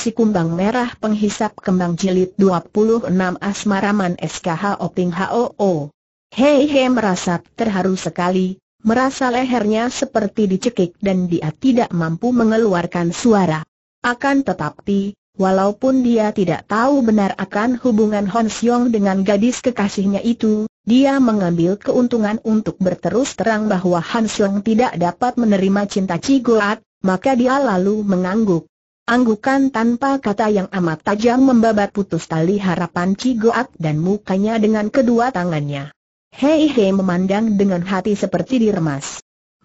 Si Kumbang Merah Penghisap Kembang Jilid 26 Asmaraman SKH Oping HOO. Hei Hei merasa terharu sekali, merasa lehernya seperti dicekik dan dia tidak mampu mengeluarkan suara. Akan tetapi, walaupun dia tidak tahu benar akan hubungan Hon Siong dengan gadis kekasihnya itu, dia mengambil keuntungan untuk berterus terang bahwa Han Siong tidak dapat menerima cinta Cigoat, maka dia lalu mengangguk. Anggukan tanpa kata yang amat tajam membabat putus tali harapan Cigoak dan mukanya dengan kedua tangannya. Hei Hei memandang dengan hati seperti diremas.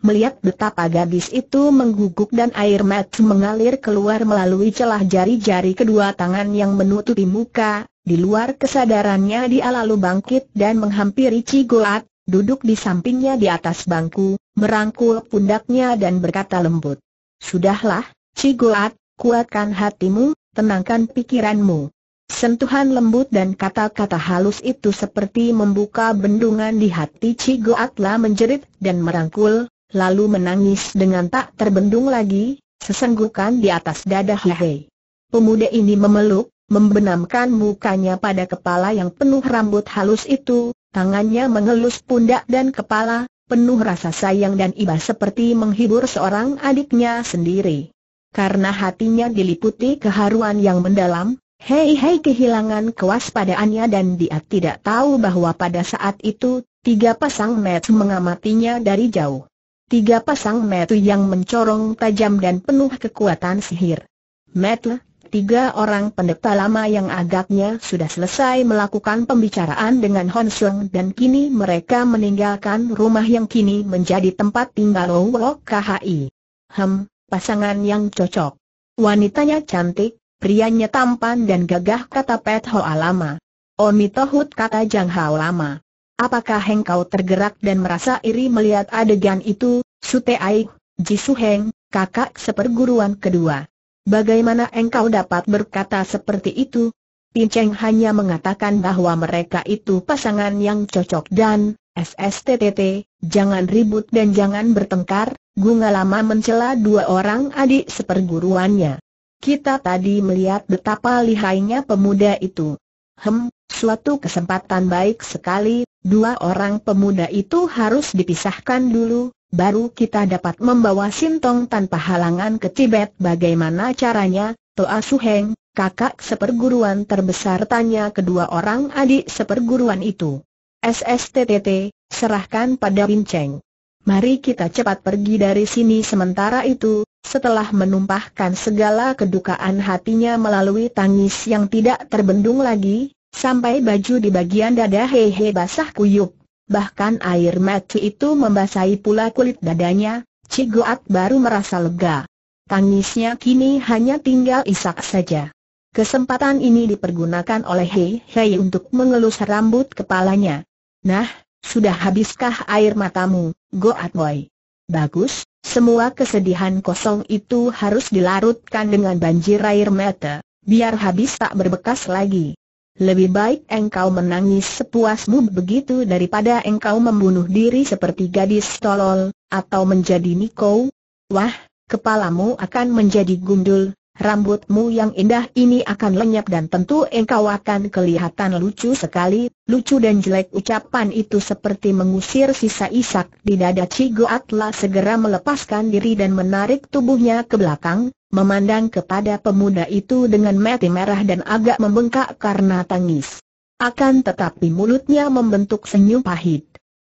Melihat betapa gadis itu mengguguk dan air mata mengalir keluar melalui celah jari-jari kedua tangan yang menutupi muka, di luar kesadarannya dia lalu bangkit dan menghampiri Cigoak, duduk di sampingnya di atas bangku, merangkul pundaknya dan berkata lembut. Sudahlah, Cigoak, kuatkan hatimu, tenangkan pikiranmu. Sentuhan lembut dan kata-kata halus itu seperti membuka bendungan di hati Cigo Atla menjerit dan merangkul, lalu menangis dengan tak terbendung lagi, sesenggukan di atas dada Hihei. Pemuda ini memeluk, membenamkan mukanya pada kepala yang penuh rambut halus itu, tangannya mengelus pundak dan kepala, penuh rasa sayang dan iba seperti menghibur seorang adiknya sendiri. Karena hatinya diliputi keharuan yang mendalam, Hei Hei kehilangan kewaspadaannya dan dia tidak tahu bahwa pada saat itu, tiga pasang mata mengamatinya dari jauh. Tiga pasang mata yang mencorong tajam dan penuh kekuatan sihir. Mata, tiga orang pendeta lama yang agaknya sudah selesai melakukan pembicaraan dengan Hon dan kini mereka meninggalkan rumah yang kini menjadi tempat tinggal Wok KHI. Hem, pasangan yang cocok. Wanitanya cantik, prianya tampan dan gagah kata Pet Ho Alama. Oni Tohut kata Jang Ho Lama. Apakah engkau tergerak dan merasa iri melihat adegan itu, Sute Aik, Jisu Heng, kakak seperguruan kedua? Bagaimana engkau dapat berkata seperti itu? Cheng hanya mengatakan bahwa mereka itu pasangan yang cocok dan, SSTTT, jangan ribut dan jangan bertengkar, Bunga lama mencela dua orang adik seperguruannya. Kita tadi melihat betapa lihainya pemuda itu. Hem, suatu kesempatan baik sekali, dua orang pemuda itu harus dipisahkan dulu, baru kita dapat membawa Sintong tanpa halangan ke Tibet. Bagaimana caranya, Toa Suheng, kakak seperguruan terbesar tanya kedua orang adik seperguruan itu. SSTTT, serahkan pada Rinceng. Mari kita cepat pergi dari sini sementara itu, setelah menumpahkan segala kedukaan hatinya melalui tangis yang tidak terbendung lagi, sampai baju di bagian dada hehe basah kuyup. Bahkan air mati itu membasahi pula kulit dadanya, Cigoat baru merasa lega. Tangisnya kini hanya tinggal isak saja. Kesempatan ini dipergunakan oleh Hei Hei untuk mengelus rambut kepalanya. Nah, sudah habiskah air matamu, Goat Boy? Bagus, semua kesedihan kosong itu harus dilarutkan dengan banjir air mata, biar habis tak berbekas lagi. Lebih baik engkau menangis sepuasmu begitu daripada engkau membunuh diri seperti gadis tolol, atau menjadi Niko. Wah, kepalamu akan menjadi gundul, rambutmu yang indah ini akan lenyap dan tentu engkau akan kelihatan lucu sekali, lucu dan jelek ucapan itu seperti mengusir sisa isak di dada Cigo segera melepaskan diri dan menarik tubuhnya ke belakang, memandang kepada pemuda itu dengan mati merah dan agak membengkak karena tangis. Akan tetapi mulutnya membentuk senyum pahit.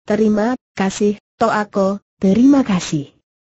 Terima kasih, Toako, terima kasih.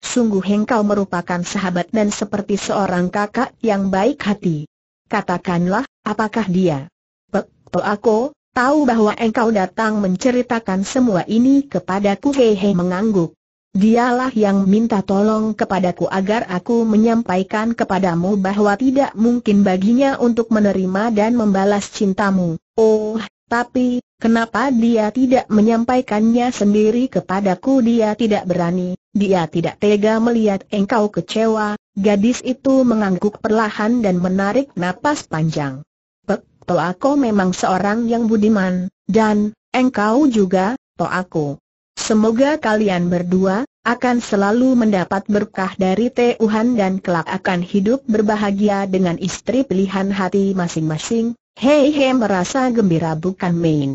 Sungguh engkau merupakan sahabat dan seperti seorang kakak yang baik hati. Katakanlah, apakah dia? Pek, oh aku, tahu bahwa engkau datang menceritakan semua ini kepadaku hehe mengangguk. Dialah yang minta tolong kepadaku agar aku menyampaikan kepadamu bahwa tidak mungkin baginya untuk menerima dan membalas cintamu. Oh, tapi, kenapa dia tidak menyampaikannya sendiri kepadaku dia tidak berani, dia tidak tega melihat engkau kecewa, gadis itu mengangguk perlahan dan menarik napas panjang. Pek, aku memang seorang yang budiman, dan, engkau juga, aku. Semoga kalian berdua, akan selalu mendapat berkah dari Tuhan dan kelak akan hidup berbahagia dengan istri pilihan hati masing-masing. Hei Hei merasa gembira bukan main.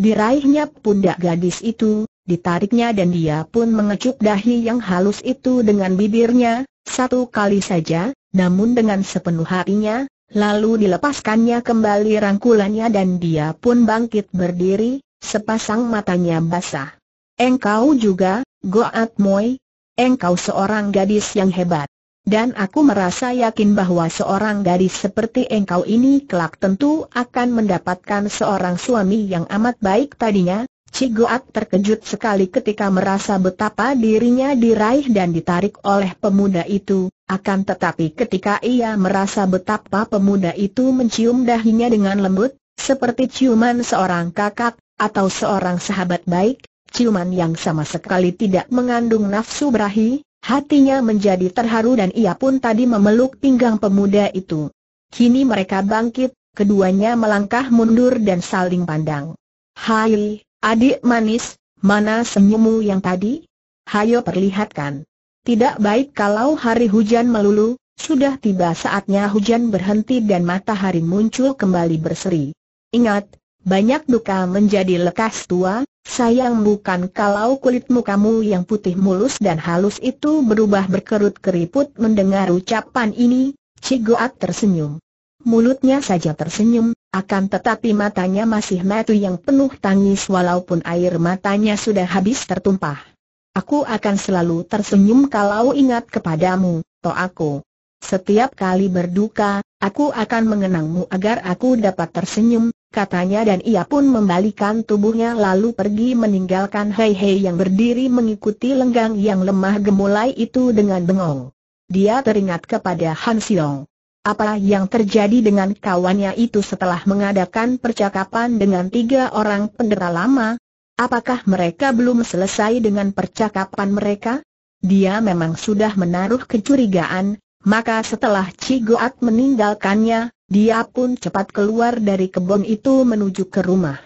Diraihnya pundak gadis itu, Ditariknya dan dia pun mengecup dahi yang halus itu dengan bibirnya, satu kali saja, namun dengan sepenuh hatinya, lalu dilepaskannya kembali rangkulannya dan dia pun bangkit berdiri, sepasang matanya basah. Engkau juga, Goat Moi, engkau seorang gadis yang hebat. Dan aku merasa yakin bahwa seorang gadis seperti engkau ini kelak tentu akan mendapatkan seorang suami yang amat baik tadinya, Cigoat terkejut sekali ketika merasa betapa dirinya diraih dan ditarik oleh pemuda itu, akan tetapi ketika ia merasa betapa pemuda itu mencium dahinya dengan lembut, seperti ciuman seorang kakak, atau seorang sahabat baik, ciuman yang sama sekali tidak mengandung nafsu berahi, hatinya menjadi terharu dan ia pun tadi memeluk pinggang pemuda itu. Kini mereka bangkit, keduanya melangkah mundur dan saling pandang. Hai, Adik manis, mana senyummu yang tadi? Hayo perlihatkan. Tidak baik kalau hari hujan melulu, sudah tiba saatnya hujan berhenti dan matahari muncul kembali berseri. Ingat, banyak duka menjadi lekas tua, sayang bukan kalau kulitmu kamu yang putih mulus dan halus itu berubah berkerut keriput mendengar ucapan ini, Cigoat tersenyum. Mulutnya saja tersenyum, akan tetapi matanya masih metu yang penuh tangis walaupun air matanya sudah habis tertumpah. Aku akan selalu tersenyum kalau ingat kepadamu, aku. Setiap kali berduka, aku akan mengenangmu agar aku dapat tersenyum, katanya dan ia pun membalikan tubuhnya lalu pergi meninggalkan Hei Hei yang berdiri mengikuti lenggang yang lemah gemulai itu dengan bengong. Dia teringat kepada Han Siong. Apa yang terjadi dengan kawannya itu setelah mengadakan percakapan dengan tiga orang pendera lama? Apakah mereka belum selesai dengan percakapan mereka? Dia memang sudah menaruh kecurigaan, maka setelah Cigoat meninggalkannya, dia pun cepat keluar dari kebun itu menuju ke rumah.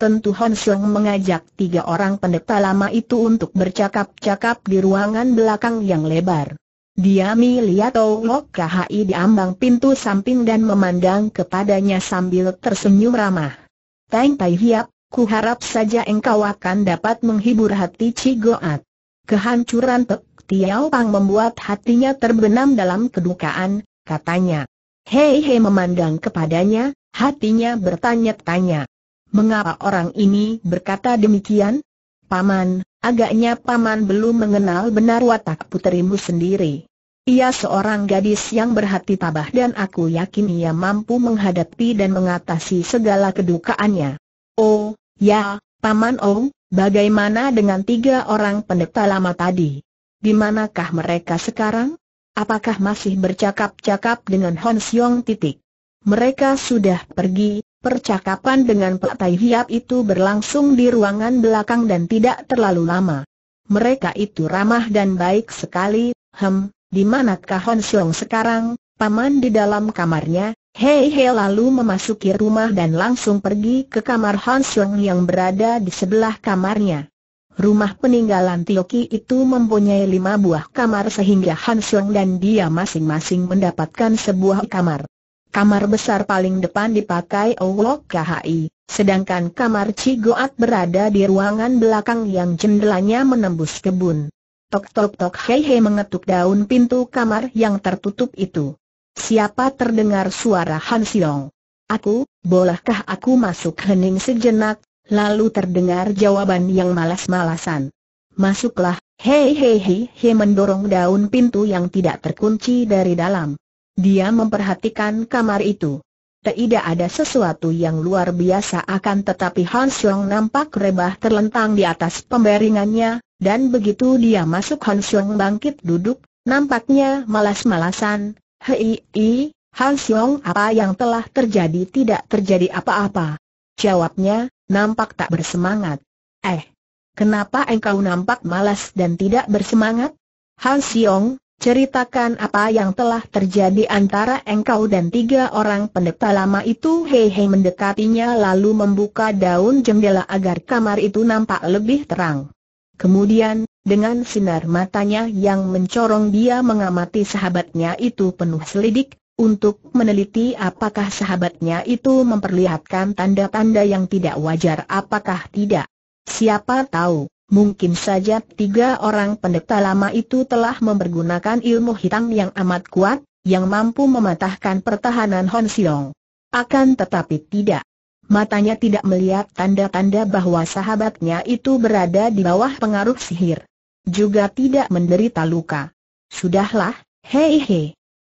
Tentu Hon mengajak tiga orang pendeta lama itu untuk bercakap-cakap di ruangan belakang yang lebar. Diami Liato Lok KHI di ambang pintu samping dan memandang kepadanya sambil tersenyum ramah. Teng Tai Hiap, ku harap saja engkau akan dapat menghibur hati Cigoat. Kehancuran Pek Tiao Pang membuat hatinya terbenam dalam kedukaan, katanya. Hei hei memandang kepadanya, hatinya bertanya-tanya. Mengapa orang ini berkata demikian? Paman, agaknya paman belum mengenal benar watak puterimu sendiri. Ia seorang gadis yang berhati tabah dan aku yakin ia mampu menghadapi dan mengatasi segala kedukaannya. Oh, ya, Paman Oh, bagaimana dengan tiga orang pendeta lama tadi? Di manakah mereka sekarang? Apakah masih bercakap-cakap dengan Hon Siong titik? Mereka sudah pergi, percakapan dengan Pak Tai Hiap itu berlangsung di ruangan belakang dan tidak terlalu lama. Mereka itu ramah dan baik sekali, hem, di manakah Hon Xiong sekarang? Paman di dalam kamarnya, Hei Hei lalu memasuki rumah dan langsung pergi ke kamar Hon Xiong yang berada di sebelah kamarnya. Rumah peninggalan Tioki itu mempunyai lima buah kamar sehingga Han Xiong dan dia masing-masing mendapatkan sebuah kamar. Kamar besar paling depan dipakai Owok KHI, sedangkan kamar Cigoat berada di ruangan belakang yang jendelanya menembus kebun. Tok tok tok hei hei mengetuk daun pintu kamar yang tertutup itu. Siapa terdengar suara Han Siong? Aku, bolehkah aku masuk hening sejenak? Lalu terdengar jawaban yang malas-malasan. Masuklah, hei hei hei hei mendorong daun pintu yang tidak terkunci dari dalam. Dia memperhatikan kamar itu. Tidak ada sesuatu yang luar biasa akan tetapi Han Siong nampak rebah terlentang di atas pemberingannya. Dan begitu dia masuk Han Xiong bangkit duduk, nampaknya malas-malasan, hei, hei, Han apa yang telah terjadi tidak terjadi apa-apa. Jawabnya, nampak tak bersemangat. Eh, kenapa engkau nampak malas dan tidak bersemangat? Han Xiong, Ceritakan apa yang telah terjadi antara engkau dan tiga orang pendeta lama itu Hei-hei mendekatinya lalu membuka daun jendela agar kamar itu nampak lebih terang Kemudian, dengan sinar matanya yang mencorong dia mengamati sahabatnya itu penuh selidik, untuk meneliti apakah sahabatnya itu memperlihatkan tanda-tanda yang tidak wajar apakah tidak. Siapa tahu, mungkin saja tiga orang pendeta lama itu telah mempergunakan ilmu hitam yang amat kuat, yang mampu mematahkan pertahanan Hon Siong. Akan tetapi tidak matanya tidak melihat tanda-tanda bahwa sahabatnya itu berada di bawah pengaruh sihir. Juga tidak menderita luka. Sudahlah, hei hei.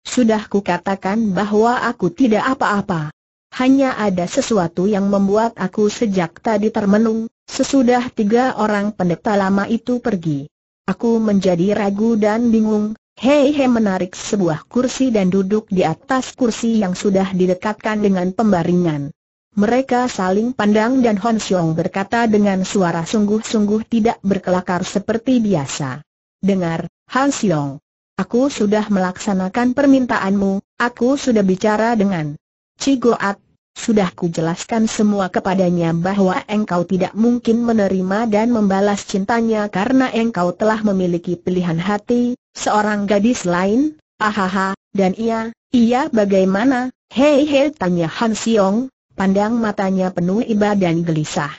Sudah katakan bahwa aku tidak apa-apa. Hanya ada sesuatu yang membuat aku sejak tadi termenung, sesudah tiga orang pendeta lama itu pergi. Aku menjadi ragu dan bingung, Hei hei menarik sebuah kursi dan duduk di atas kursi yang sudah didekatkan dengan pembaringan. Mereka saling pandang dan Hon Xiong berkata dengan suara sungguh-sungguh tidak berkelakar seperti biasa. Dengar, Hon Xiong. Aku sudah melaksanakan permintaanmu, aku sudah bicara dengan Cigoat. Sudah ku jelaskan semua kepadanya bahwa engkau tidak mungkin menerima dan membalas cintanya karena engkau telah memiliki pilihan hati, seorang gadis lain, ahaha, dan ia, ia bagaimana, hei hei tanya Han Xiong, pandang matanya penuh iba dan gelisah.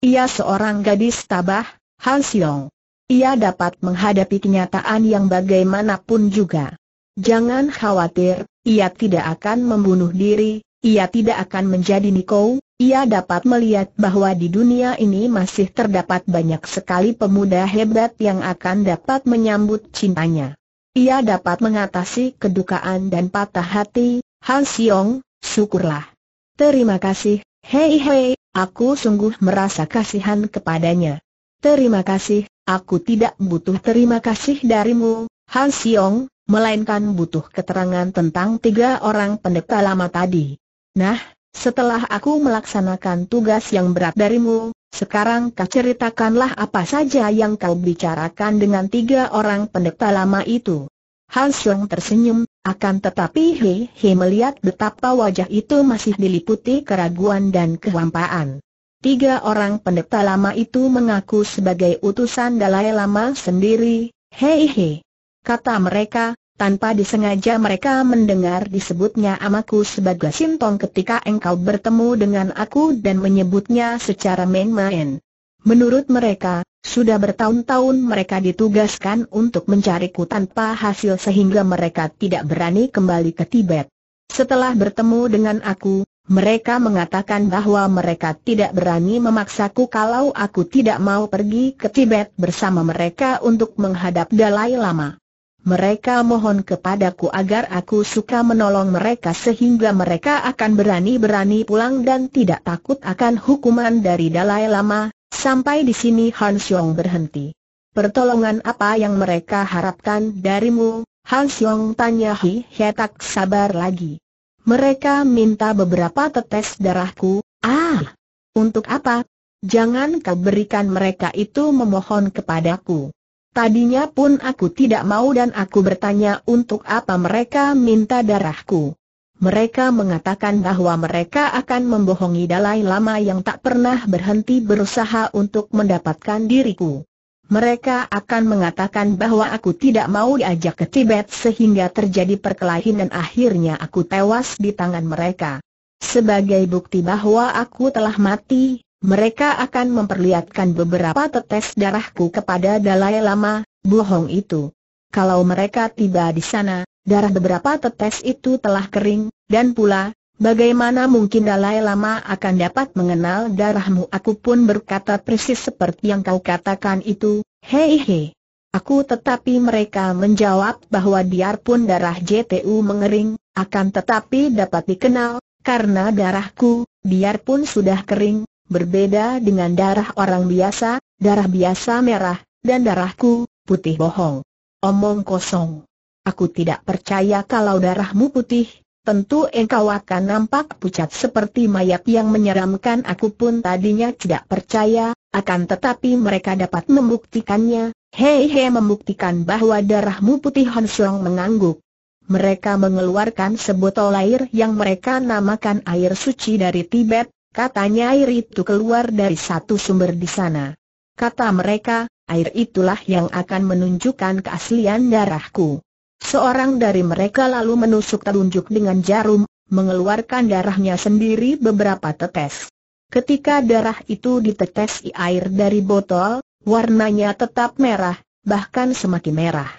Ia seorang gadis tabah, Hansiong. Ia dapat menghadapi kenyataan yang bagaimanapun juga. Jangan khawatir, ia tidak akan membunuh diri, ia tidak akan menjadi Niko, ia dapat melihat bahwa di dunia ini masih terdapat banyak sekali pemuda hebat yang akan dapat menyambut cintanya. Ia dapat mengatasi kedukaan dan patah hati, Han Siong, syukurlah. Terima kasih, hei hei, aku sungguh merasa kasihan kepadanya. Terima kasih, aku tidak butuh terima kasih darimu, Han Siong, melainkan butuh keterangan tentang tiga orang pendeta lama tadi. Nah, setelah aku melaksanakan tugas yang berat darimu, sekarang kau ceritakanlah apa saja yang kau bicarakan dengan tiga orang pendeta lama itu. Han Xiong tersenyum, akan tetapi He melihat betapa wajah itu masih diliputi keraguan dan kehampaan. Tiga orang pendeta lama itu mengaku sebagai utusan Dalai Lama sendiri, Hei He. Kata mereka, tanpa disengaja mereka mendengar disebutnya amaku sebagai Sintong ketika engkau bertemu dengan aku dan menyebutnya secara main-main. Menurut mereka, sudah bertahun-tahun mereka ditugaskan untuk mencariku tanpa hasil sehingga mereka tidak berani kembali ke Tibet. Setelah bertemu dengan aku, mereka mengatakan bahwa mereka tidak berani memaksaku kalau aku tidak mau pergi ke Tibet bersama mereka untuk menghadap Dalai Lama. Mereka mohon kepadaku agar aku suka menolong mereka sehingga mereka akan berani-berani pulang dan tidak takut akan hukuman dari Dalai Lama, Sampai di sini Han Xiong berhenti. Pertolongan apa yang mereka harapkan darimu? Han Xiong tanya Hi Hye sabar lagi. Mereka minta beberapa tetes darahku. Ah! Untuk apa? Jangan kau berikan mereka itu memohon kepadaku. Tadinya pun aku tidak mau dan aku bertanya untuk apa mereka minta darahku mereka mengatakan bahwa mereka akan membohongi Dalai Lama yang tak pernah berhenti berusaha untuk mendapatkan diriku. Mereka akan mengatakan bahwa aku tidak mau diajak ke Tibet sehingga terjadi perkelahian dan akhirnya aku tewas di tangan mereka. Sebagai bukti bahwa aku telah mati, mereka akan memperlihatkan beberapa tetes darahku kepada Dalai Lama, bohong itu. Kalau mereka tiba di sana, darah beberapa tetes itu telah kering, dan pula, bagaimana mungkin Dalai Lama akan dapat mengenal darahmu? Aku pun berkata persis seperti yang kau katakan itu, hei hei. Aku tetapi mereka menjawab bahwa biarpun darah JTU mengering, akan tetapi dapat dikenal, karena darahku, biarpun sudah kering, berbeda dengan darah orang biasa, darah biasa merah, dan darahku, putih bohong. Omong kosong. Aku tidak percaya kalau darahmu putih, tentu engkau akan nampak pucat seperti mayat yang menyeramkan aku pun tadinya tidak percaya, akan tetapi mereka dapat membuktikannya, hei hei membuktikan bahwa darahmu putih Hon mengangguk. Mereka mengeluarkan sebotol air yang mereka namakan air suci dari Tibet, katanya air itu keluar dari satu sumber di sana. Kata mereka, air itulah yang akan menunjukkan keaslian darahku. Seorang dari mereka lalu menusuk telunjuk dengan jarum, mengeluarkan darahnya sendiri beberapa tetes. Ketika darah itu ditetes air dari botol, warnanya tetap merah, bahkan semakin merah.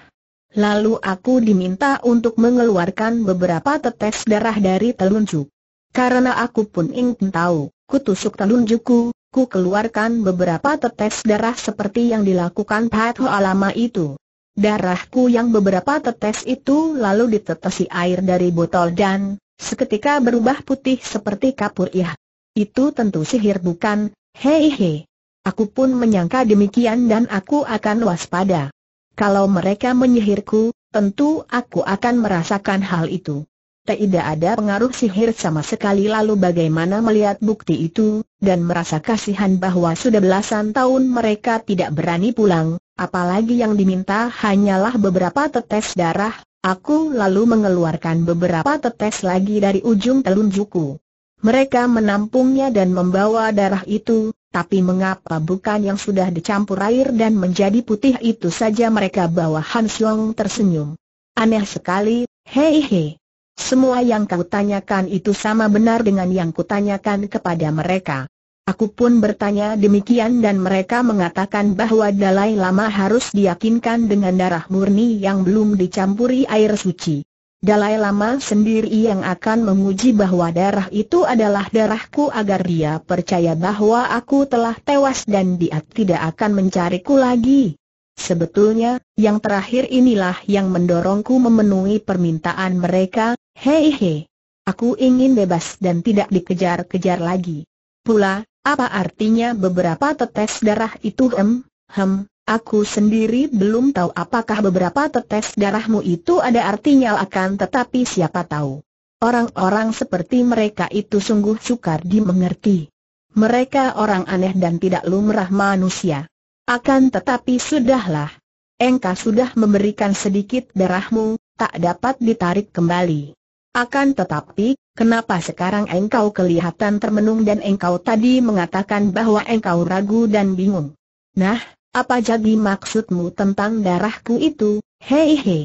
Lalu aku diminta untuk mengeluarkan beberapa tetes darah dari telunjuk. Karena aku pun ingin tahu, kutusuk telunjukku, ku keluarkan beberapa tetes darah seperti yang dilakukan Pat Ho Alama itu. Darahku yang beberapa tetes itu lalu ditetesi air dari botol dan, seketika berubah putih seperti kapur Ya, Itu tentu sihir bukan, hei hei. Aku pun menyangka demikian dan aku akan waspada. Kalau mereka menyihirku, tentu aku akan merasakan hal itu. Tidak ada pengaruh sihir sama sekali lalu bagaimana melihat bukti itu, dan merasa kasihan bahwa sudah belasan tahun mereka tidak berani pulang, Apalagi yang diminta hanyalah beberapa tetes darah, aku lalu mengeluarkan beberapa tetes lagi dari ujung telunjukku. Mereka menampungnya dan membawa darah itu, tapi mengapa bukan yang sudah dicampur air dan menjadi putih itu saja mereka bawa Han tersenyum. Aneh sekali, hei hei. Semua yang kau tanyakan itu sama benar dengan yang kutanyakan kepada mereka. Aku pun bertanya demikian dan mereka mengatakan bahwa Dalai Lama harus diyakinkan dengan darah murni yang belum dicampuri air suci. Dalai Lama sendiri yang akan menguji bahwa darah itu adalah darahku agar dia percaya bahwa aku telah tewas dan dia tidak akan mencariku lagi. Sebetulnya, yang terakhir inilah yang mendorongku memenuhi permintaan mereka, hei hei. Aku ingin bebas dan tidak dikejar-kejar lagi. Pula, apa artinya beberapa tetes darah itu hem, hem, aku sendiri belum tahu apakah beberapa tetes darahmu itu ada artinya akan tetapi siapa tahu. Orang-orang seperti mereka itu sungguh sukar dimengerti. Mereka orang aneh dan tidak lumrah manusia. Akan tetapi sudahlah. Engkau sudah memberikan sedikit darahmu, tak dapat ditarik kembali. Akan tetapi, Kenapa sekarang engkau kelihatan termenung dan engkau tadi mengatakan bahwa engkau ragu dan bingung? Nah, apa jadi maksudmu tentang darahku itu, hei hei?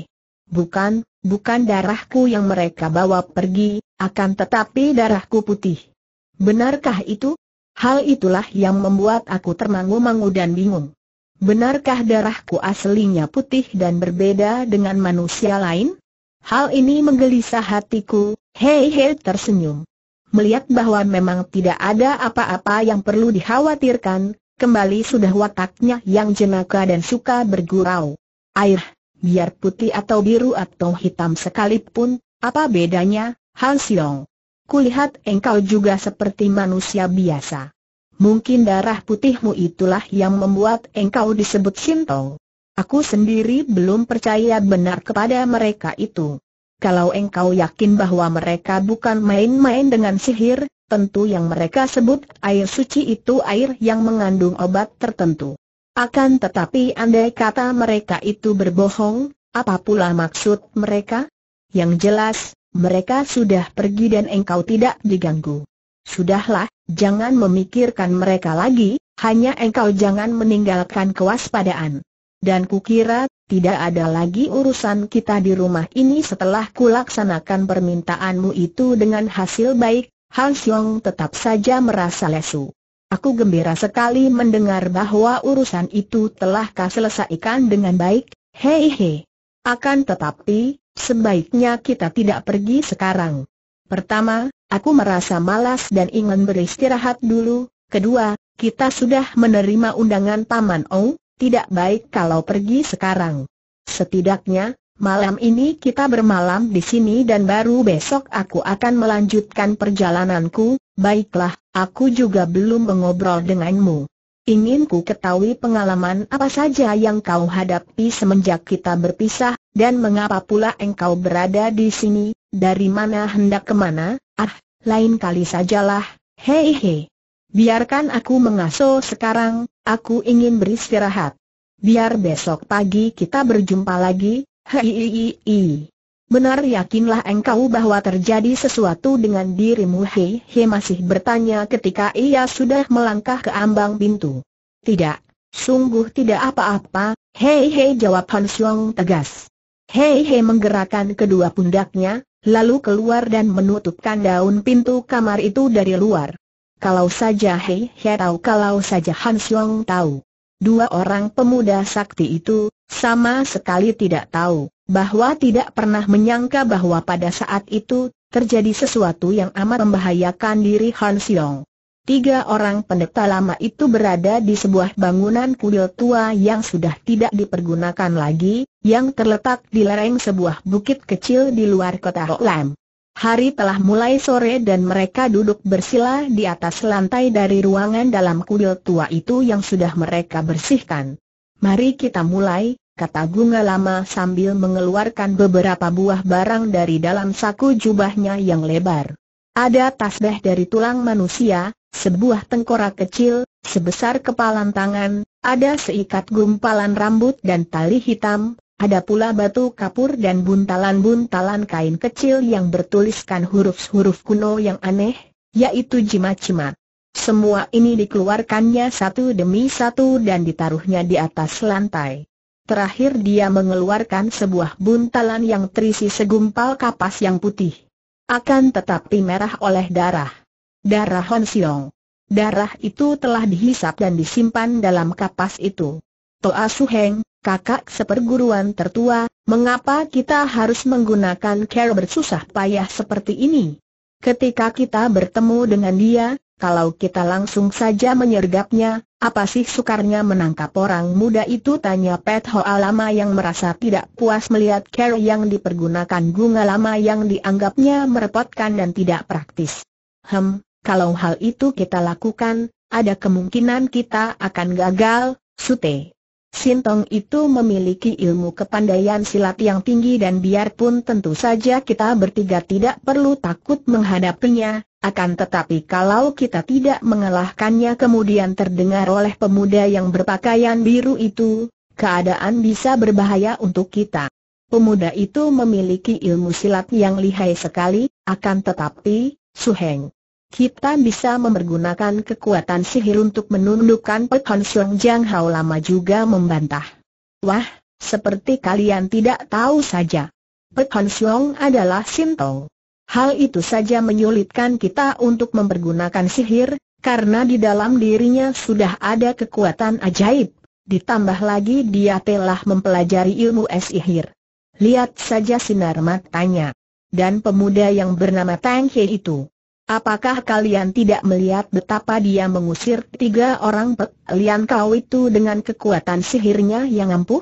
Bukan, bukan darahku yang mereka bawa pergi, akan tetapi darahku putih. Benarkah itu? Hal itulah yang membuat aku termangu-mangu dan bingung. Benarkah darahku aslinya putih dan berbeda dengan manusia lain? Hal ini menggelisah hatiku, Hei Hei tersenyum. Melihat bahwa memang tidak ada apa-apa yang perlu dikhawatirkan, kembali sudah wataknya yang jenaka dan suka bergurau. Air, biar putih atau biru atau hitam sekalipun, apa bedanya, Han Siong? Kulihat engkau juga seperti manusia biasa. Mungkin darah putihmu itulah yang membuat engkau disebut Sintong. Aku sendiri belum percaya benar kepada mereka itu. Kalau engkau yakin bahwa mereka bukan main-main dengan sihir, tentu yang mereka sebut air suci itu air yang mengandung obat tertentu. Akan tetapi andai kata mereka itu berbohong, apa pula maksud mereka? Yang jelas, mereka sudah pergi dan engkau tidak diganggu. Sudahlah, jangan memikirkan mereka lagi, hanya engkau jangan meninggalkan kewaspadaan dan kukira tidak ada lagi urusan kita di rumah ini setelah kulaksanakan permintaanmu itu dengan hasil baik, Han Xiong tetap saja merasa lesu. Aku gembira sekali mendengar bahwa urusan itu telah kau selesaikan dengan baik, hei hei. Akan tetapi, sebaiknya kita tidak pergi sekarang. Pertama, aku merasa malas dan ingin beristirahat dulu. Kedua, kita sudah menerima undangan Paman Ou, tidak baik kalau pergi sekarang. Setidaknya, malam ini kita bermalam di sini dan baru besok aku akan melanjutkan perjalananku, baiklah, aku juga belum mengobrol denganmu. Ingin ku ketahui pengalaman apa saja yang kau hadapi semenjak kita berpisah, dan mengapa pula engkau berada di sini, dari mana hendak kemana, ah, lain kali sajalah, hei hei. Biarkan aku mengasuh sekarang, Aku ingin beristirahat. Biar besok pagi kita berjumpa lagi, hei Benar yakinlah engkau bahwa terjadi sesuatu dengan dirimu hei hei masih bertanya ketika ia sudah melangkah ke ambang pintu. Tidak, sungguh tidak apa-apa, hei hei jawab Han Xiong tegas. Hei hei menggerakkan kedua pundaknya, lalu keluar dan menutupkan daun pintu kamar itu dari luar. Kalau saja Hei tahu kalau saja Han Xiong tahu. Dua orang pemuda sakti itu, sama sekali tidak tahu, bahwa tidak pernah menyangka bahwa pada saat itu, terjadi sesuatu yang amat membahayakan diri Han Xiong. Tiga orang pendeta lama itu berada di sebuah bangunan kuil tua yang sudah tidak dipergunakan lagi, yang terletak di lereng sebuah bukit kecil di luar kota Hoklam. Hari telah mulai sore dan mereka duduk bersila di atas lantai dari ruangan dalam kuil tua itu yang sudah mereka bersihkan. Mari kita mulai, kata Bunga Lama sambil mengeluarkan beberapa buah barang dari dalam saku jubahnya yang lebar. Ada tasbih dari tulang manusia, sebuah tengkorak kecil, sebesar kepalan tangan, ada seikat gumpalan rambut dan tali hitam, ada pula batu kapur dan buntalan-buntalan kain kecil yang bertuliskan huruf-huruf kuno yang aneh, yaitu jimat-jimat. Semua ini dikeluarkannya satu demi satu dan ditaruhnya di atas lantai. Terakhir dia mengeluarkan sebuah buntalan yang terisi segumpal kapas yang putih. Akan tetapi merah oleh darah. Darah Hon Siong. Darah itu telah dihisap dan disimpan dalam kapas itu. Toa Suheng, kakak seperguruan tertua, mengapa kita harus menggunakan cara bersusah payah seperti ini? Ketika kita bertemu dengan dia, kalau kita langsung saja menyergapnya, apa sih sukarnya menangkap orang muda itu? Tanya Pet Ho Alama yang merasa tidak puas melihat cara yang dipergunakan Gunga lama yang dianggapnya merepotkan dan tidak praktis. Hem, kalau hal itu kita lakukan, ada kemungkinan kita akan gagal, Sute. Sintong itu memiliki ilmu kepandaian silat yang tinggi dan biarpun tentu saja kita bertiga tidak perlu takut menghadapinya, akan tetapi kalau kita tidak mengalahkannya kemudian terdengar oleh pemuda yang berpakaian biru itu, keadaan bisa berbahaya untuk kita. Pemuda itu memiliki ilmu silat yang lihai sekali, akan tetapi, Suheng kita bisa mempergunakan kekuatan sihir untuk menundukkan Pek Hon Xiong Hao lama juga membantah. Wah, seperti kalian tidak tahu saja. Pek Hon adalah Sintong. Hal itu saja menyulitkan kita untuk mempergunakan sihir, karena di dalam dirinya sudah ada kekuatan ajaib. Ditambah lagi dia telah mempelajari ilmu es sihir. Lihat saja sinar matanya. Dan pemuda yang bernama Tang He itu. Apakah kalian tidak melihat betapa dia mengusir tiga orang Pek Lian Kau itu dengan kekuatan sihirnya yang ampuh?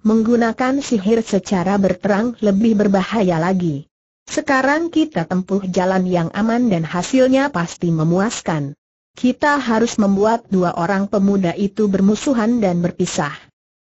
Menggunakan sihir secara berterang lebih berbahaya lagi. Sekarang kita tempuh jalan yang aman dan hasilnya pasti memuaskan. Kita harus membuat dua orang pemuda itu bermusuhan dan berpisah.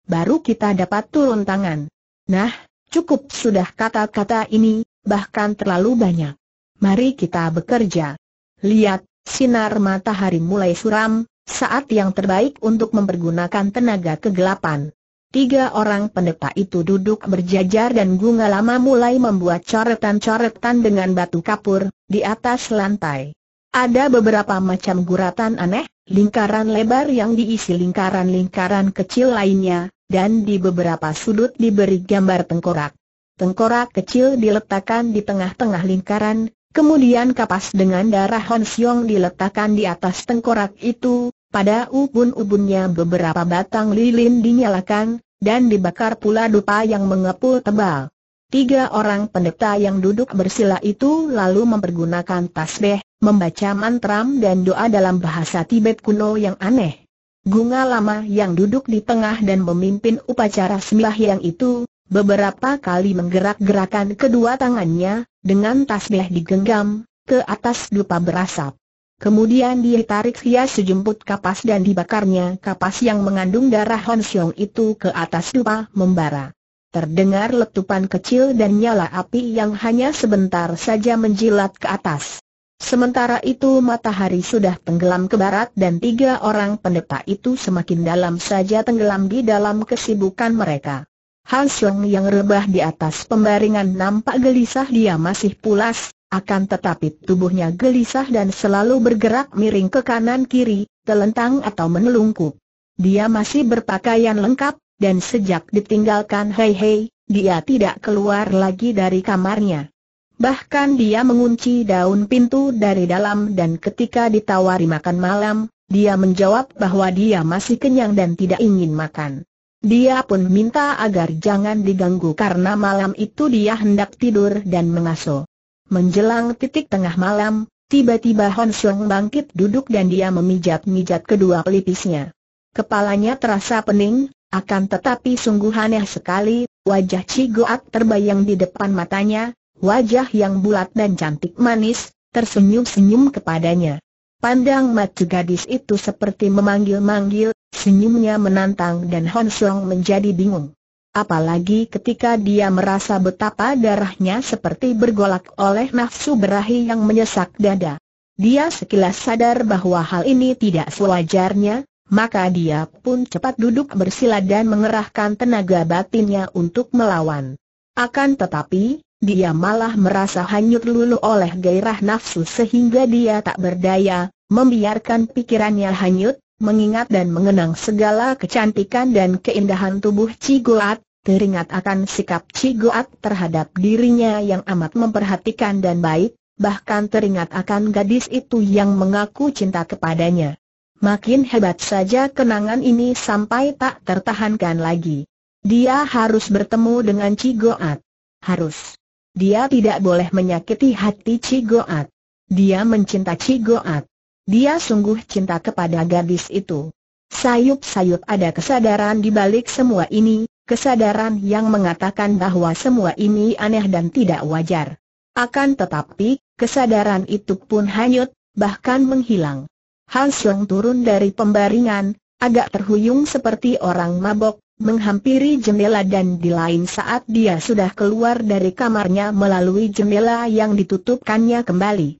Baru kita dapat turun tangan. Nah, cukup sudah kata-kata ini, bahkan terlalu banyak mari kita bekerja. Lihat, sinar matahari mulai suram, saat yang terbaik untuk mempergunakan tenaga kegelapan. Tiga orang pendeta itu duduk berjajar dan Bunga Lama mulai membuat coretan-coretan dengan batu kapur, di atas lantai. Ada beberapa macam guratan aneh, lingkaran lebar yang diisi lingkaran-lingkaran kecil lainnya, dan di beberapa sudut diberi gambar tengkorak. Tengkorak kecil diletakkan di tengah-tengah lingkaran, Kemudian kapas dengan darah Hon Siong diletakkan di atas tengkorak itu, pada ubun-ubunnya beberapa batang lilin dinyalakan, dan dibakar pula dupa yang mengepul tebal. Tiga orang pendeta yang duduk bersila itu lalu mempergunakan tasbih, membaca mantra dan doa dalam bahasa Tibet kuno yang aneh. Gunga lama yang duduk di tengah dan memimpin upacara sembahyang itu, beberapa kali menggerak-gerakan kedua tangannya, dengan tasbih digenggam, ke atas dupa berasap. Kemudian dia tarik hias sejumput kapas dan dibakarnya kapas yang mengandung darah Hon Xiong itu ke atas dupa membara. Terdengar letupan kecil dan nyala api yang hanya sebentar saja menjilat ke atas. Sementara itu matahari sudah tenggelam ke barat dan tiga orang pendeta itu semakin dalam saja tenggelam di dalam kesibukan mereka. Seng yang rebah di atas pembaringan nampak gelisah dia masih pulas, akan tetapi tubuhnya gelisah dan selalu bergerak miring ke kanan kiri, telentang atau menelungkup. Dia masih berpakaian lengkap, dan sejak ditinggalkan Hei Hei, dia tidak keluar lagi dari kamarnya. Bahkan dia mengunci daun pintu dari dalam dan ketika ditawari makan malam, dia menjawab bahwa dia masih kenyang dan tidak ingin makan. Dia pun minta agar jangan diganggu karena malam itu dia hendak tidur dan mengaso. Menjelang titik tengah malam, tiba-tiba Hon Sung bangkit duduk dan dia memijat-mijat kedua pelipisnya. Kepalanya terasa pening, akan tetapi sungguh aneh sekali, wajah Cigoat terbayang di depan matanya, wajah yang bulat dan cantik manis, tersenyum-senyum kepadanya. Pandang mata gadis itu seperti memanggil-manggil, Senyumnya menantang dan Hon Song menjadi bingung. Apalagi ketika dia merasa betapa darahnya seperti bergolak oleh nafsu berahi yang menyesak dada. Dia sekilas sadar bahwa hal ini tidak sewajarnya, maka dia pun cepat duduk bersila dan mengerahkan tenaga batinnya untuk melawan. Akan tetapi, dia malah merasa hanyut luluh oleh gairah nafsu sehingga dia tak berdaya, membiarkan pikirannya hanyut, mengingat dan mengenang segala kecantikan dan keindahan tubuh Cigoat, teringat akan sikap Cigoat terhadap dirinya yang amat memperhatikan dan baik, bahkan teringat akan gadis itu yang mengaku cinta kepadanya. Makin hebat saja kenangan ini sampai tak tertahankan lagi. Dia harus bertemu dengan Cigoat. Harus. Dia tidak boleh menyakiti hati Cigoat. Dia mencinta Cigoat. Dia sungguh cinta kepada gadis itu. Sayup-sayup ada kesadaran di balik semua ini, kesadaran yang mengatakan bahwa semua ini aneh dan tidak wajar. Akan tetapi, kesadaran itu pun hanyut, bahkan menghilang. Han turun dari pembaringan, agak terhuyung seperti orang mabok, menghampiri jendela dan di lain saat dia sudah keluar dari kamarnya melalui jendela yang ditutupkannya kembali.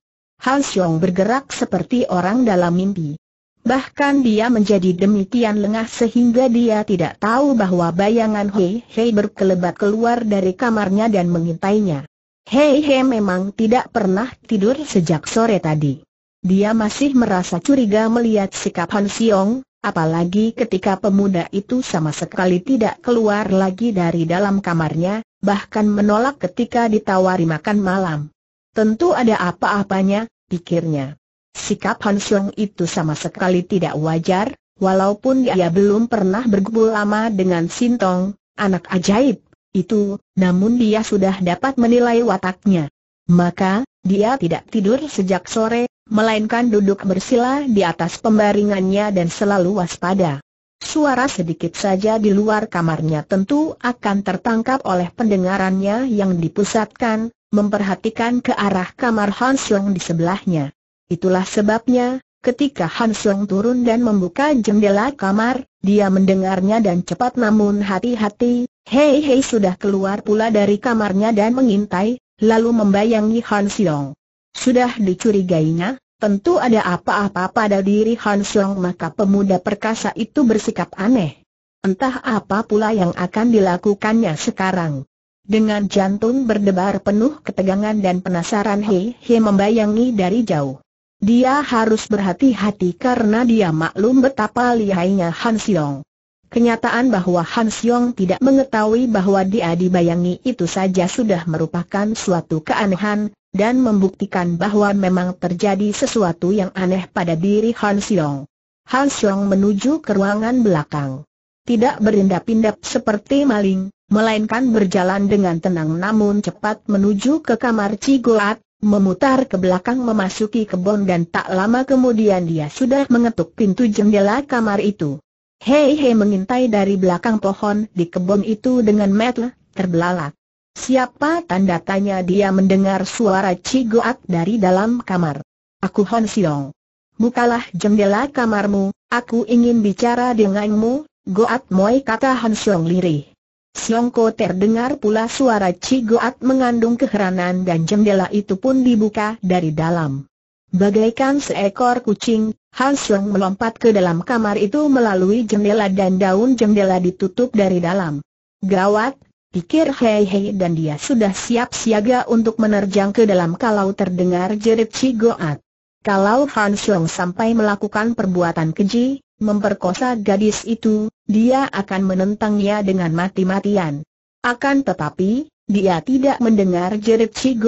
Han Xiong bergerak seperti orang dalam mimpi. Bahkan dia menjadi demikian lengah sehingga dia tidak tahu bahwa bayangan Hei Hei berkelebat keluar dari kamarnya dan mengintainya. Hei Hei memang tidak pernah tidur sejak sore tadi. Dia masih merasa curiga melihat sikap Han Xiong, apalagi ketika pemuda itu sama sekali tidak keluar lagi dari dalam kamarnya, bahkan menolak ketika ditawari makan malam. Tentu ada apa-apanya, pikirnya. Sikap Han Xiong itu sama sekali tidak wajar, walaupun dia belum pernah bergabul lama dengan Sintong, anak ajaib, itu, namun dia sudah dapat menilai wataknya. Maka, dia tidak tidur sejak sore, melainkan duduk bersila di atas pembaringannya dan selalu waspada. Suara sedikit saja di luar kamarnya tentu akan tertangkap oleh pendengarannya yang dipusatkan, memperhatikan ke arah kamar Hans Leng di sebelahnya. Itulah sebabnya, ketika Hans Leng turun dan membuka jendela kamar, dia mendengarnya dan cepat namun hati-hati, Hei Hei sudah keluar pula dari kamarnya dan mengintai, lalu membayangi Hans Leng. Sudah dicurigainya, tentu ada apa-apa pada diri Hans Leng maka pemuda perkasa itu bersikap aneh. Entah apa pula yang akan dilakukannya sekarang. Dengan jantung berdebar penuh ketegangan dan penasaran Hei Hei membayangi dari jauh. Dia harus berhati-hati karena dia maklum betapa lihainya Han Siong. Kenyataan bahwa Han Siong tidak mengetahui bahwa dia dibayangi itu saja sudah merupakan suatu keanehan, dan membuktikan bahwa memang terjadi sesuatu yang aneh pada diri Han Siong. Han Siong menuju ke ruangan belakang tidak berindap-indap seperti maling, melainkan berjalan dengan tenang namun cepat menuju ke kamar Cigoat, memutar ke belakang memasuki kebun dan tak lama kemudian dia sudah mengetuk pintu jendela kamar itu. Hei Hei mengintai dari belakang pohon di kebun itu dengan metel, terbelalak. Siapa tanda tanya dia mendengar suara Cigoat dari dalam kamar. Aku Hon Siong. Bukalah jendela kamarmu, aku ingin bicara denganmu, Goat Moi kata Han Xiong lirih. Siongko terdengar pula suara Chi Goat mengandung keheranan dan jendela itu pun dibuka dari dalam. Bagaikan seekor kucing, Han Xiong melompat ke dalam kamar itu melalui jendela dan daun jendela ditutup dari dalam. Gawat, pikir Hei Hei dan dia sudah siap siaga untuk menerjang ke dalam kalau terdengar jerit Ci kalau Han Xiong sampai melakukan perbuatan keji, memperkosa gadis itu, dia akan menentangnya dengan mati-matian. Akan tetapi, dia tidak mendengar jerit Si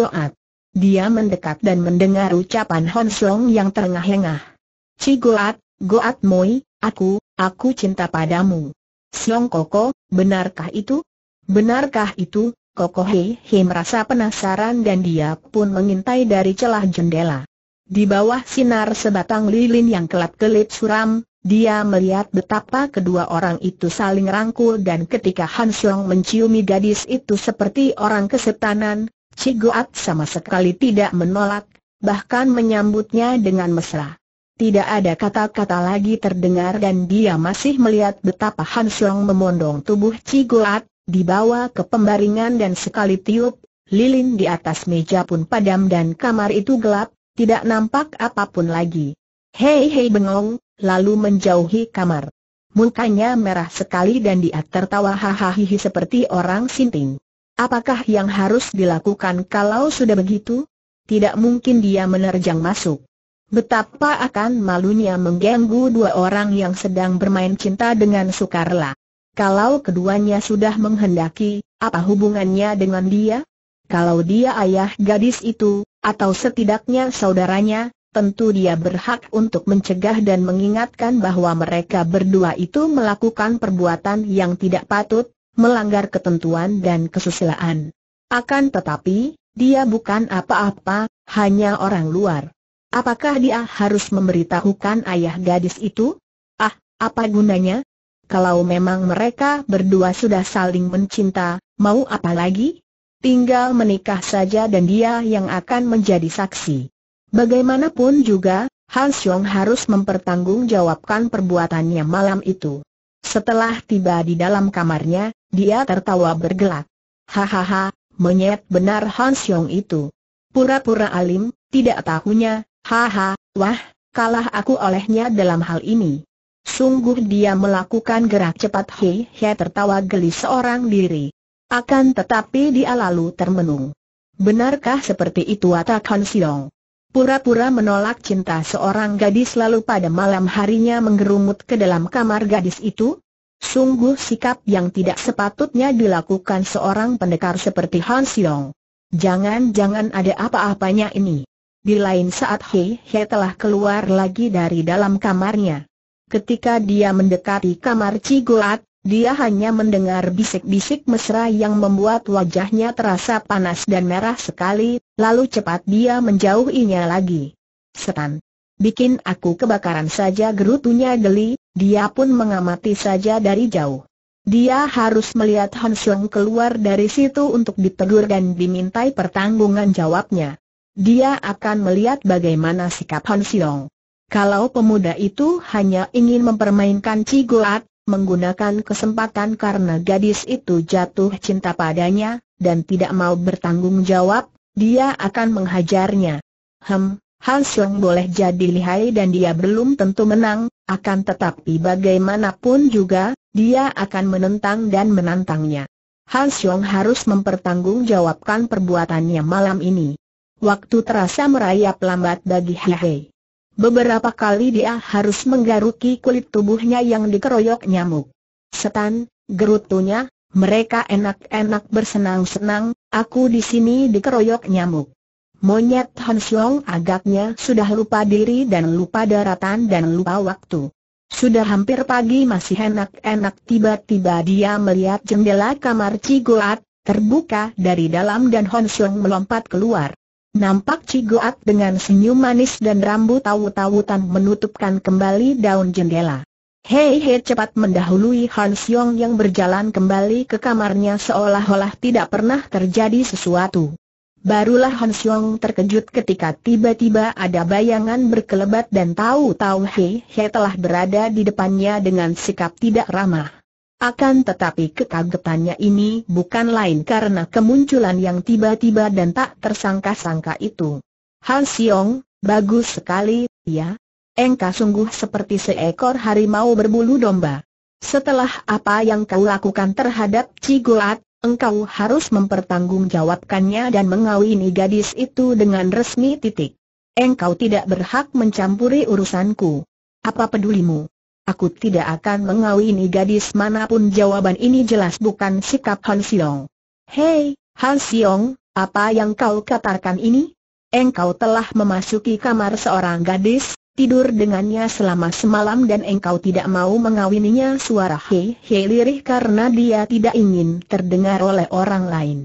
Dia mendekat dan mendengar ucapan Han Xiong yang terengah-engah. Si Goat, Goat Moi, aku, aku cinta padamu. Xiong Koko, benarkah itu? Benarkah itu? Koko Hei Hei merasa penasaran dan dia pun mengintai dari celah jendela. Di bawah sinar sebatang lilin yang kelap-kelip suram, dia melihat betapa kedua orang itu saling rangkul dan ketika Han Xiong menciumi gadis itu seperti orang kesetanan, Cigoat sama sekali tidak menolak, bahkan menyambutnya dengan mesra. Tidak ada kata-kata lagi terdengar dan dia masih melihat betapa Han Xiong memondong tubuh Cigoat, dibawa ke pembaringan dan sekali tiup, lilin di atas meja pun padam dan kamar itu gelap, tidak nampak apapun lagi. Hei hei bengong, lalu menjauhi kamar. Mukanya merah sekali dan dia tertawa hahahihi seperti orang sinting. Apakah yang harus dilakukan kalau sudah begitu? Tidak mungkin dia menerjang masuk. Betapa akan malunya mengganggu dua orang yang sedang bermain cinta dengan sukarela. Kalau keduanya sudah menghendaki, apa hubungannya dengan dia? Kalau dia ayah gadis itu, atau setidaknya saudaranya, tentu dia berhak untuk mencegah dan mengingatkan bahwa mereka berdua itu melakukan perbuatan yang tidak patut, melanggar ketentuan dan kesusilaan. Akan tetapi, dia bukan apa-apa, hanya orang luar. Apakah dia harus memberitahukan ayah gadis itu? Ah, apa gunanya? Kalau memang mereka berdua sudah saling mencinta, mau apa lagi? tinggal menikah saja dan dia yang akan menjadi saksi. Bagaimanapun juga, Han Xiong harus mempertanggungjawabkan perbuatannya malam itu. Setelah tiba di dalam kamarnya, dia tertawa bergelak. Hahaha, menyet benar Han Xiong itu. Pura-pura alim, tidak tahunya, haha, wah, kalah aku olehnya dalam hal ini. Sungguh dia melakukan gerak cepat Hei Hei tertawa geli seorang diri. Akan tetapi dia lalu termenung. Benarkah seperti itu Atta kan Siong? Pura-pura menolak cinta seorang gadis lalu pada malam harinya menggerumut ke dalam kamar gadis itu? Sungguh sikap yang tidak sepatutnya dilakukan seorang pendekar seperti Han Siong. Jangan-jangan ada apa-apanya ini. Di lain saat He He telah keluar lagi dari dalam kamarnya. Ketika dia mendekati kamar Cigoat, dia hanya mendengar bisik-bisik mesra yang membuat wajahnya terasa panas dan merah sekali, lalu cepat dia menjauhinya lagi. Setan. Bikin aku kebakaran saja gerutunya geli, dia pun mengamati saja dari jauh. Dia harus melihat Han Seng keluar dari situ untuk ditegur dan dimintai pertanggungan jawabnya. Dia akan melihat bagaimana sikap Han Seng. Kalau pemuda itu hanya ingin mempermainkan Cigoat, menggunakan kesempatan karena gadis itu jatuh cinta padanya, dan tidak mau bertanggung jawab, dia akan menghajarnya. Hem, Han boleh jadi lihai dan dia belum tentu menang, akan tetapi bagaimanapun juga, dia akan menentang dan menantangnya. Han harus mempertanggungjawabkan perbuatannya malam ini. Waktu terasa merayap lambat bagi Hei. Beberapa kali dia harus menggaruki kulit tubuhnya yang dikeroyok nyamuk. Setan, gerutunya, mereka enak-enak bersenang-senang, aku di sini dikeroyok nyamuk. Monyet Hansyong agaknya sudah lupa diri dan lupa daratan dan lupa waktu. Sudah hampir pagi masih enak-enak tiba-tiba dia melihat jendela kamar Cigoat, terbuka dari dalam dan Hansyong melompat keluar. Nampak Cigoat dengan senyum manis dan rambut tahu tawutan menutupkan kembali daun jendela. Hei Hei cepat mendahului Han Xiong yang berjalan kembali ke kamarnya seolah-olah tidak pernah terjadi sesuatu. Barulah Han Xiong terkejut ketika tiba-tiba ada bayangan berkelebat dan tahu-tahu Hei Hei telah berada di depannya dengan sikap tidak ramah. Akan tetapi kekagetannya ini bukan lain karena kemunculan yang tiba-tiba dan tak tersangka-sangka itu. Han Siong, bagus sekali, ya. Engkau sungguh seperti seekor harimau berbulu domba. Setelah apa yang kau lakukan terhadap Cigoat, engkau harus mempertanggungjawabkannya dan mengawini gadis itu dengan resmi titik. Engkau tidak berhak mencampuri urusanku. Apa pedulimu? Aku tidak akan mengawini gadis manapun jawaban ini jelas bukan sikap Han Siong. Hei, Han Siong, apa yang kau katakan ini? Engkau telah memasuki kamar seorang gadis, tidur dengannya selama semalam dan engkau tidak mau mengawininya suara hei hei lirih karena dia tidak ingin terdengar oleh orang lain.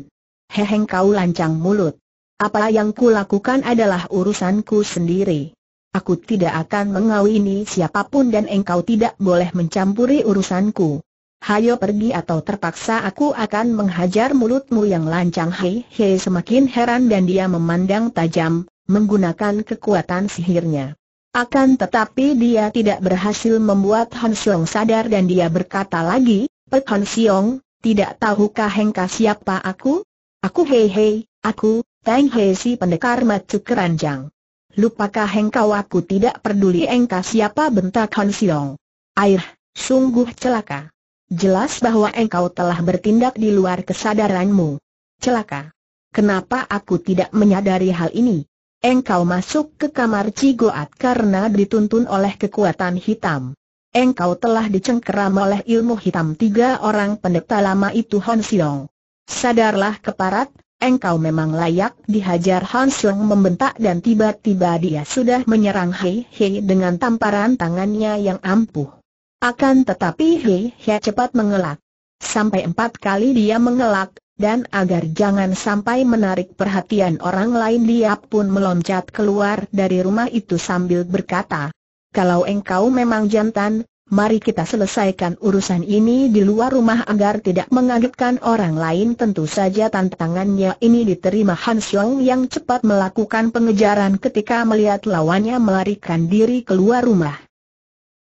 Hei kau lancang mulut. Apa yang kulakukan adalah urusanku sendiri. Aku tidak akan mengawini siapapun dan engkau tidak boleh mencampuri urusanku. Hayo pergi atau terpaksa aku akan menghajar mulutmu yang lancang Hei Hei semakin heran dan dia memandang tajam, menggunakan kekuatan sihirnya. Akan tetapi dia tidak berhasil membuat Han Xiong sadar dan dia berkata lagi, Pek Han Xiong, tidak tahukah engkau siapa aku? Aku Hei Hei, aku, Tang Hei si pendekar macu keranjang. Lupakah engkau aku tidak peduli engkau siapa bentak Han Siong. Air, sungguh celaka. Jelas bahwa engkau telah bertindak di luar kesadaranmu. Celaka. Kenapa aku tidak menyadari hal ini? Engkau masuk ke kamar Cigoat karena dituntun oleh kekuatan hitam. Engkau telah dicengkeram oleh ilmu hitam tiga orang pendeta lama itu Han Siong. Sadarlah keparat, engkau memang layak dihajar Han membentak dan tiba-tiba dia sudah menyerang Hei Hei dengan tamparan tangannya yang ampuh. Akan tetapi Hei Hei cepat mengelak. Sampai empat kali dia mengelak, dan agar jangan sampai menarik perhatian orang lain dia pun meloncat keluar dari rumah itu sambil berkata, kalau engkau memang jantan, mari kita selesaikan urusan ini di luar rumah agar tidak mengagetkan orang lain tentu saja tantangannya ini diterima Han Xiong yang cepat melakukan pengejaran ketika melihat lawannya melarikan diri keluar rumah